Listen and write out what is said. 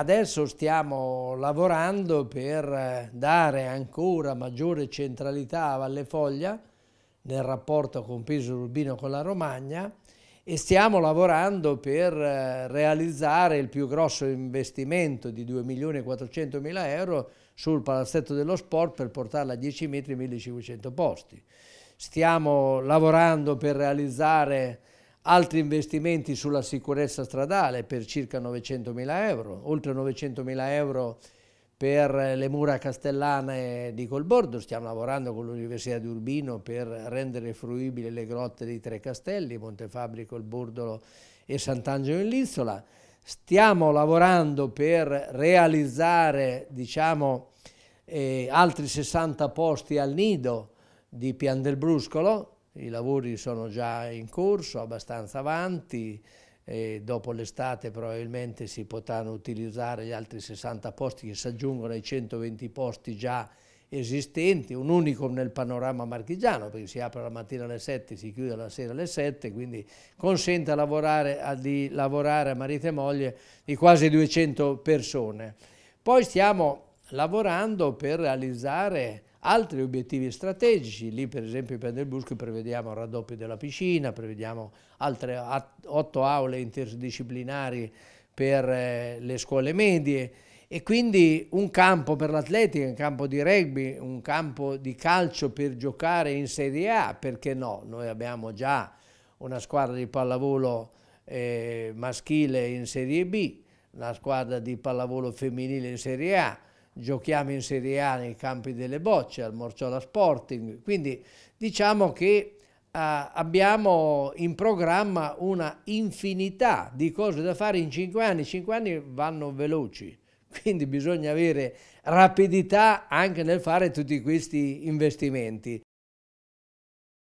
Adesso stiamo lavorando per eh, dare ancora maggiore centralità a Valle Foglia nel rapporto con Piso Urbino con la Romagna e stiamo lavorando per eh, realizzare il più grosso investimento di 2.400.000 euro sul palazzetto dello sport per portarla a 10 metri e 1.500 posti. Stiamo lavorando per realizzare altri investimenti sulla sicurezza stradale per circa 900 mila euro, oltre 900 mila euro per le mura castellane di Colbordo, stiamo lavorando con l'Università di Urbino per rendere fruibili le grotte dei tre castelli, Montefabbrico, il Bordolo e Sant'Angelo in Lizzola. Stiamo lavorando per realizzare diciamo, eh, altri 60 posti al nido di Pian del Bruscolo, i lavori sono già in corso, abbastanza avanti, dopo l'estate probabilmente si potranno utilizzare gli altri 60 posti che si aggiungono ai 120 posti già esistenti, un unicum nel panorama marchigiano, perché si apre la mattina alle 7, si chiude la sera alle 7, quindi consente a lavorare, a, di lavorare a marito e moglie di quasi 200 persone. Poi stiamo lavorando per realizzare Altri obiettivi strategici, lì per esempio in Pendelbusco prevediamo il raddoppio della piscina, prevediamo altre otto aule interdisciplinari per eh, le scuole medie e quindi un campo per l'atletica, un campo di rugby, un campo di calcio per giocare in Serie A, perché no? Noi abbiamo già una squadra di pallavolo eh, maschile in Serie B, una squadra di pallavolo femminile in Serie A, giochiamo in Serie A nei campi delle bocce, al Morciola Sporting, quindi diciamo che Uh, abbiamo in programma una infinità di cose da fare in 5 anni. 5 anni vanno veloci, quindi bisogna avere rapidità anche nel fare tutti questi investimenti.